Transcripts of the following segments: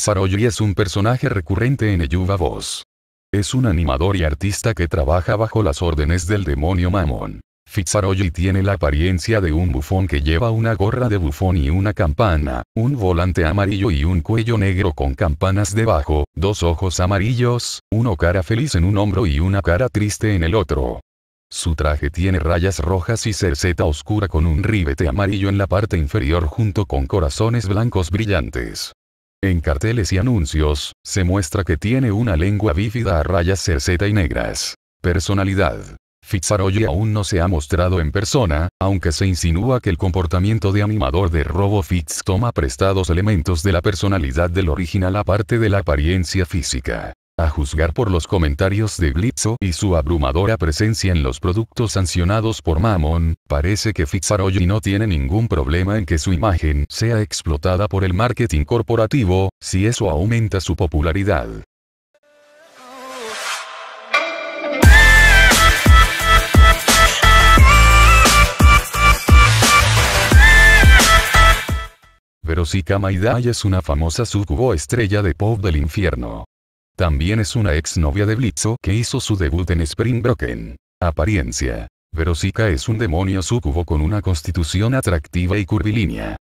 Fitzroy es un personaje recurrente en Eyuba Voz. Es un animador y artista que trabaja bajo las órdenes del demonio mamón. Fitzroy tiene la apariencia de un bufón que lleva una gorra de bufón y una campana, un volante amarillo y un cuello negro con campanas debajo, dos ojos amarillos, uno cara feliz en un hombro y una cara triste en el otro. Su traje tiene rayas rojas y cerceta oscura con un ribete amarillo en la parte inferior junto con corazones blancos brillantes. En carteles y anuncios, se muestra que tiene una lengua bífida a rayas cerceta y negras. Personalidad. Fitzaroye aún no se ha mostrado en persona, aunque se insinúa que el comportamiento de animador de Robo Fitz toma prestados elementos de la personalidad del original aparte de la apariencia física. A juzgar por los comentarios de Blitzo y su abrumadora presencia en los productos sancionados por Mammon, parece que Fixaroy no tiene ningún problema en que su imagen sea explotada por el marketing corporativo, si eso aumenta su popularidad. Pero si es una famosa sucubo estrella de pop del infierno. También es una exnovia de Blitzo que hizo su debut en Springbroken. Apariencia. Verosica es un demonio sucubo con una constitución atractiva y curvilínea.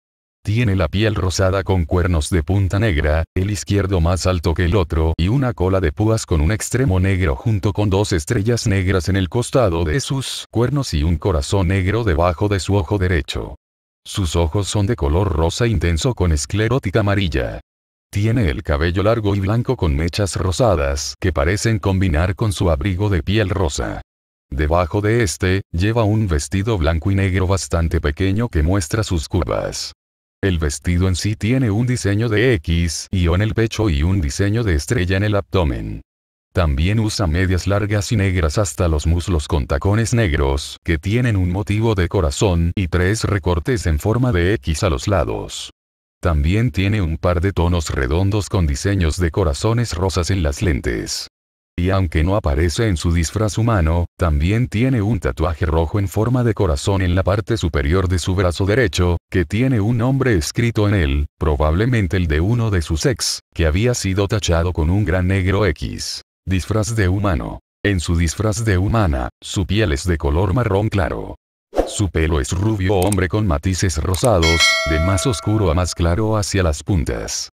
Tiene la piel rosada con cuernos de punta negra, el izquierdo más alto que el otro y una cola de púas con un extremo negro junto con dos estrellas negras en el costado de sus cuernos y un corazón negro debajo de su ojo derecho. Sus ojos son de color rosa intenso con esclerótica amarilla. Tiene el cabello largo y blanco con mechas rosadas que parecen combinar con su abrigo de piel rosa. Debajo de este, lleva un vestido blanco y negro bastante pequeño que muestra sus curvas. El vestido en sí tiene un diseño de X y O en el pecho y un diseño de estrella en el abdomen. También usa medias largas y negras hasta los muslos con tacones negros, que tienen un motivo de corazón y tres recortes en forma de X a los lados. También tiene un par de tonos redondos con diseños de corazones rosas en las lentes. Y aunque no aparece en su disfraz humano, también tiene un tatuaje rojo en forma de corazón en la parte superior de su brazo derecho, que tiene un nombre escrito en él, probablemente el de uno de sus ex, que había sido tachado con un gran negro X. Disfraz de humano. En su disfraz de humana, su piel es de color marrón claro. Su pelo es rubio hombre con matices rosados, de más oscuro a más claro hacia las puntas.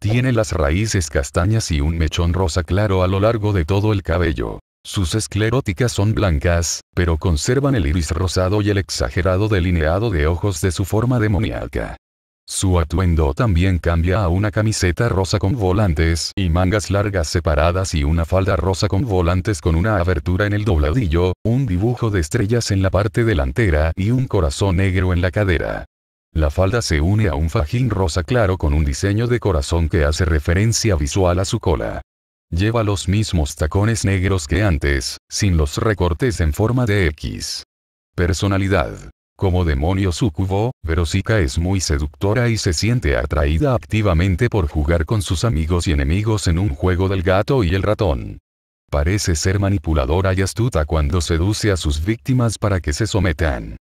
Tiene las raíces castañas y un mechón rosa claro a lo largo de todo el cabello. Sus escleróticas son blancas, pero conservan el iris rosado y el exagerado delineado de ojos de su forma demoníaca. Su atuendo también cambia a una camiseta rosa con volantes y mangas largas separadas y una falda rosa con volantes con una abertura en el dobladillo, un dibujo de estrellas en la parte delantera y un corazón negro en la cadera. La falda se une a un fajín rosa claro con un diseño de corazón que hace referencia visual a su cola. Lleva los mismos tacones negros que antes, sin los recortes en forma de X. Personalidad. Como demonio sucubo, Verosica es muy seductora y se siente atraída activamente por jugar con sus amigos y enemigos en un juego del gato y el ratón. Parece ser manipuladora y astuta cuando seduce a sus víctimas para que se sometan.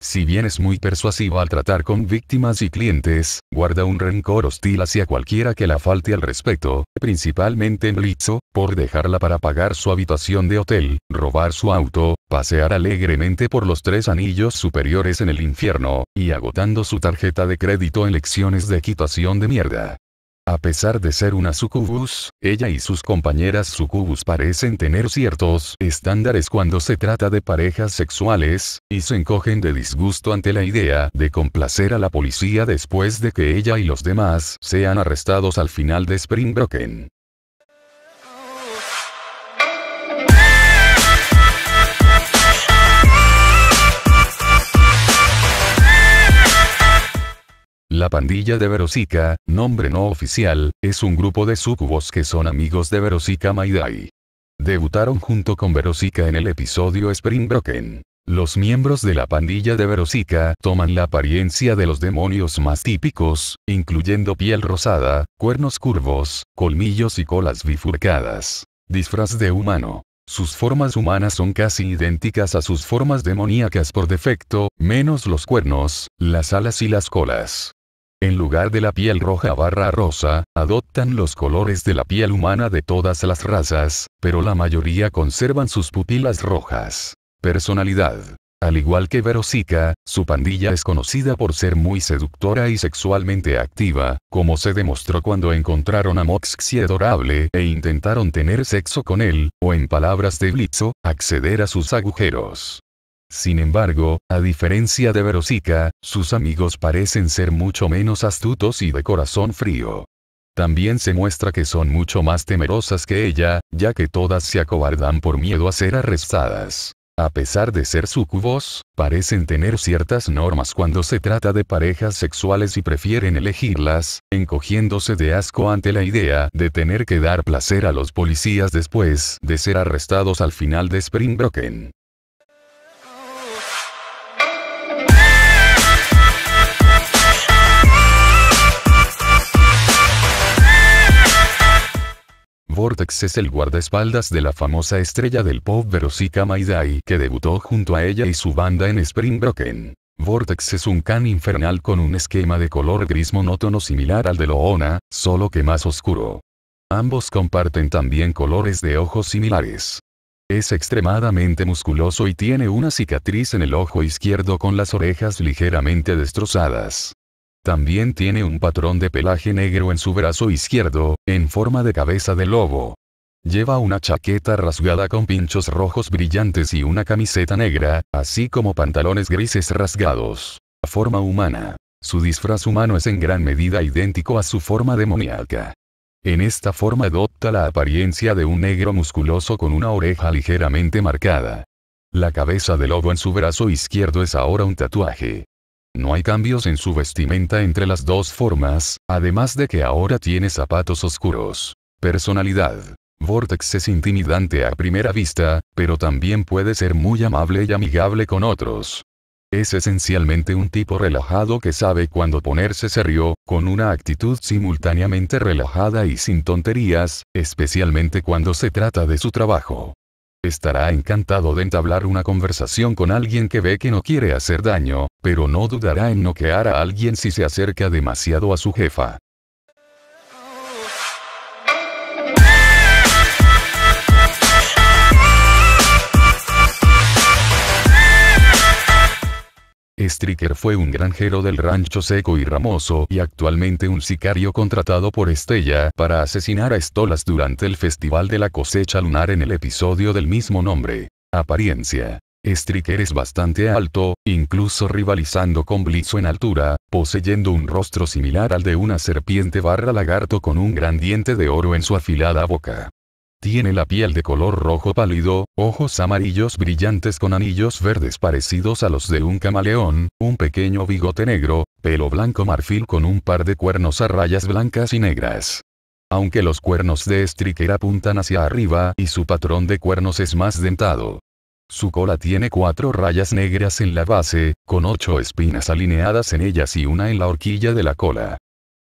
Si bien es muy persuasivo al tratar con víctimas y clientes, guarda un rencor hostil hacia cualquiera que la falte al respeto, principalmente en Blitzo, por dejarla para pagar su habitación de hotel, robar su auto, pasear alegremente por los tres anillos superiores en el infierno, y agotando su tarjeta de crédito en lecciones de equitación de mierda. A pesar de ser una sucubus, ella y sus compañeras sucubus parecen tener ciertos estándares cuando se trata de parejas sexuales, y se encogen de disgusto ante la idea de complacer a la policía después de que ella y los demás sean arrestados al final de Springbroken. La pandilla de Verosica, nombre no oficial, es un grupo de sucubos que son amigos de Verosica Maidai. Debutaron junto con Verosica en el episodio Springbroken. Los miembros de la pandilla de Verosica toman la apariencia de los demonios más típicos, incluyendo piel rosada, cuernos curvos, colmillos y colas bifurcadas. Disfraz de humano. Sus formas humanas son casi idénticas a sus formas demoníacas por defecto, menos los cuernos, las alas y las colas. En lugar de la piel roja barra rosa, adoptan los colores de la piel humana de todas las razas, pero la mayoría conservan sus pupilas rojas. Personalidad. Al igual que Verosica, su pandilla es conocida por ser muy seductora y sexualmente activa, como se demostró cuando encontraron a Moxxi adorable e intentaron tener sexo con él, o en palabras de Blitzo, acceder a sus agujeros. Sin embargo, a diferencia de Verosica, sus amigos parecen ser mucho menos astutos y de corazón frío. También se muestra que son mucho más temerosas que ella, ya que todas se acobardan por miedo a ser arrestadas. A pesar de ser sucubos, parecen tener ciertas normas cuando se trata de parejas sexuales y prefieren elegirlas, encogiéndose de asco ante la idea de tener que dar placer a los policías después de ser arrestados al final de Springbroken. Vortex es el guardaespaldas de la famosa estrella del pop Verosika Maidai que debutó junto a ella y su banda en Broken. Vortex es un can infernal con un esquema de color gris monótono similar al de Loona, solo que más oscuro. Ambos comparten también colores de ojos similares. Es extremadamente musculoso y tiene una cicatriz en el ojo izquierdo con las orejas ligeramente destrozadas. También tiene un patrón de pelaje negro en su brazo izquierdo, en forma de cabeza de lobo. Lleva una chaqueta rasgada con pinchos rojos brillantes y una camiseta negra, así como pantalones grises rasgados. Forma humana. Su disfraz humano es en gran medida idéntico a su forma demoníaca. En esta forma adopta la apariencia de un negro musculoso con una oreja ligeramente marcada. La cabeza de lobo en su brazo izquierdo es ahora un tatuaje. No hay cambios en su vestimenta entre las dos formas, además de que ahora tiene zapatos oscuros. Personalidad. Vortex es intimidante a primera vista, pero también puede ser muy amable y amigable con otros. Es esencialmente un tipo relajado que sabe cuándo ponerse serio, con una actitud simultáneamente relajada y sin tonterías, especialmente cuando se trata de su trabajo. Estará encantado de entablar una conversación con alguien que ve que no quiere hacer daño, pero no dudará en noquear a alguien si se acerca demasiado a su jefa. Stricker fue un granjero del rancho seco y ramoso y actualmente un sicario contratado por Estella para asesinar a Stolas durante el Festival de la Cosecha Lunar en el episodio del mismo nombre. Apariencia. Stricker es bastante alto, incluso rivalizando con Blizzo en altura, poseyendo un rostro similar al de una serpiente barra lagarto con un gran diente de oro en su afilada boca. Tiene la piel de color rojo pálido, ojos amarillos brillantes con anillos verdes parecidos a los de un camaleón, un pequeño bigote negro, pelo blanco marfil con un par de cuernos a rayas blancas y negras. Aunque los cuernos de Striker apuntan hacia arriba y su patrón de cuernos es más dentado. Su cola tiene cuatro rayas negras en la base, con ocho espinas alineadas en ellas y una en la horquilla de la cola.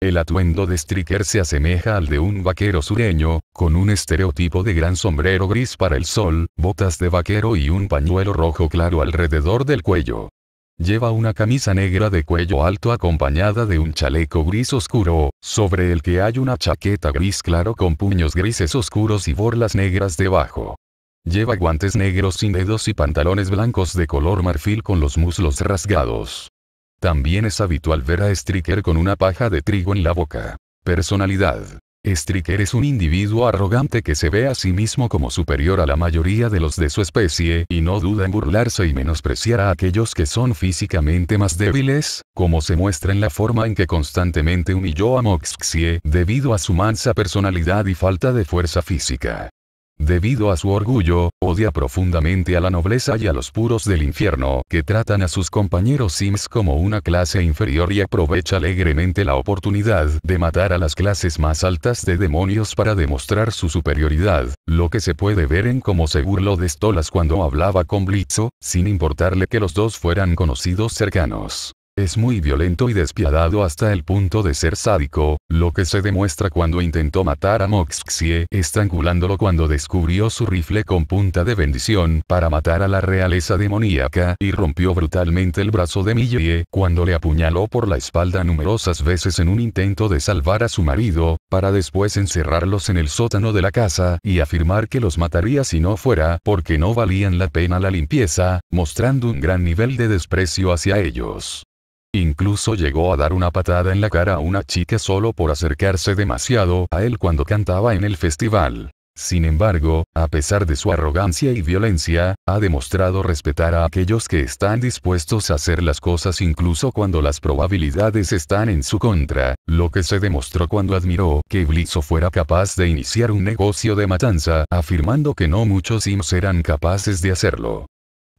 El atuendo de striker se asemeja al de un vaquero sureño, con un estereotipo de gran sombrero gris para el sol, botas de vaquero y un pañuelo rojo claro alrededor del cuello. Lleva una camisa negra de cuello alto acompañada de un chaleco gris oscuro, sobre el que hay una chaqueta gris claro con puños grises oscuros y borlas negras debajo. Lleva guantes negros sin dedos y pantalones blancos de color marfil con los muslos rasgados. También es habitual ver a Stricker con una paja de trigo en la boca. Personalidad. Stricker es un individuo arrogante que se ve a sí mismo como superior a la mayoría de los de su especie y no duda en burlarse y menospreciar a aquellos que son físicamente más débiles, como se muestra en la forma en que constantemente humilló a Moxie debido a su mansa personalidad y falta de fuerza física. Debido a su orgullo, odia profundamente a la nobleza y a los puros del infierno, que tratan a sus compañeros sims como una clase inferior y aprovecha alegremente la oportunidad de matar a las clases más altas de demonios para demostrar su superioridad, lo que se puede ver en cómo se burló de Stolas cuando hablaba con Blitzo, sin importarle que los dos fueran conocidos cercanos es muy violento y despiadado hasta el punto de ser sádico, lo que se demuestra cuando intentó matar a Moxie estrangulándolo cuando descubrió su rifle con punta de bendición para matar a la realeza demoníaca y rompió brutalmente el brazo de Millie cuando le apuñaló por la espalda numerosas veces en un intento de salvar a su marido, para después encerrarlos en el sótano de la casa y afirmar que los mataría si no fuera porque no valían la pena la limpieza, mostrando un gran nivel de desprecio hacia ellos. Incluso llegó a dar una patada en la cara a una chica solo por acercarse demasiado a él cuando cantaba en el festival. Sin embargo, a pesar de su arrogancia y violencia, ha demostrado respetar a aquellos que están dispuestos a hacer las cosas incluso cuando las probabilidades están en su contra, lo que se demostró cuando admiró que Blizzo fuera capaz de iniciar un negocio de matanza, afirmando que no muchos Sims eran capaces de hacerlo.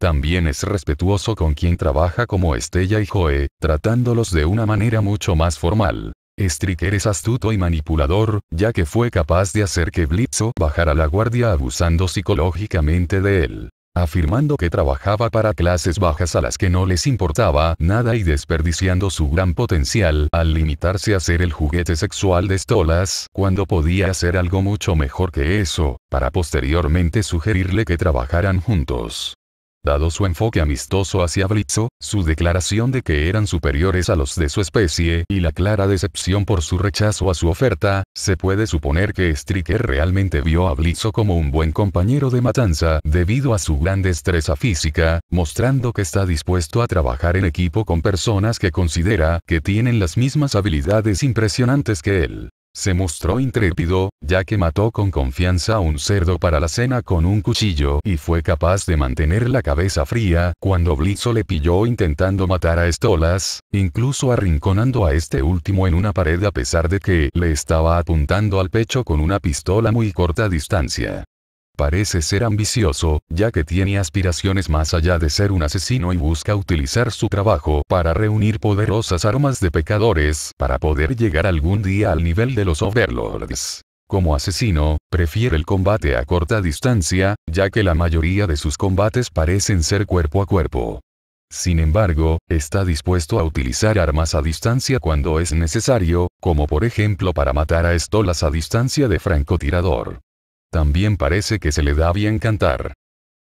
También es respetuoso con quien trabaja como Estella y Joe, tratándolos de una manera mucho más formal. Striker es astuto y manipulador, ya que fue capaz de hacer que Blitzo bajara la guardia abusando psicológicamente de él afirmando que trabajaba para clases bajas a las que no les importaba nada y desperdiciando su gran potencial al limitarse a ser el juguete sexual de Stolas, cuando podía hacer algo mucho mejor que eso, para posteriormente sugerirle que trabajaran juntos. Dado su enfoque amistoso hacia Blitzo, su declaración de que eran superiores a los de su especie y la clara decepción por su rechazo a su oferta, se puede suponer que Striker realmente vio a Blitzo como un buen compañero de matanza debido a su gran destreza física, mostrando que está dispuesto a trabajar en equipo con personas que considera que tienen las mismas habilidades impresionantes que él. Se mostró intrépido, ya que mató con confianza a un cerdo para la cena con un cuchillo y fue capaz de mantener la cabeza fría cuando Blizo le pilló intentando matar a Stolas, incluso arrinconando a este último en una pared a pesar de que le estaba apuntando al pecho con una pistola muy corta distancia. Parece ser ambicioso, ya que tiene aspiraciones más allá de ser un asesino y busca utilizar su trabajo para reunir poderosas armas de pecadores para poder llegar algún día al nivel de los Overlords. Como asesino, prefiere el combate a corta distancia, ya que la mayoría de sus combates parecen ser cuerpo a cuerpo. Sin embargo, está dispuesto a utilizar armas a distancia cuando es necesario, como por ejemplo para matar a estolas a distancia de francotirador. También parece que se le da bien cantar.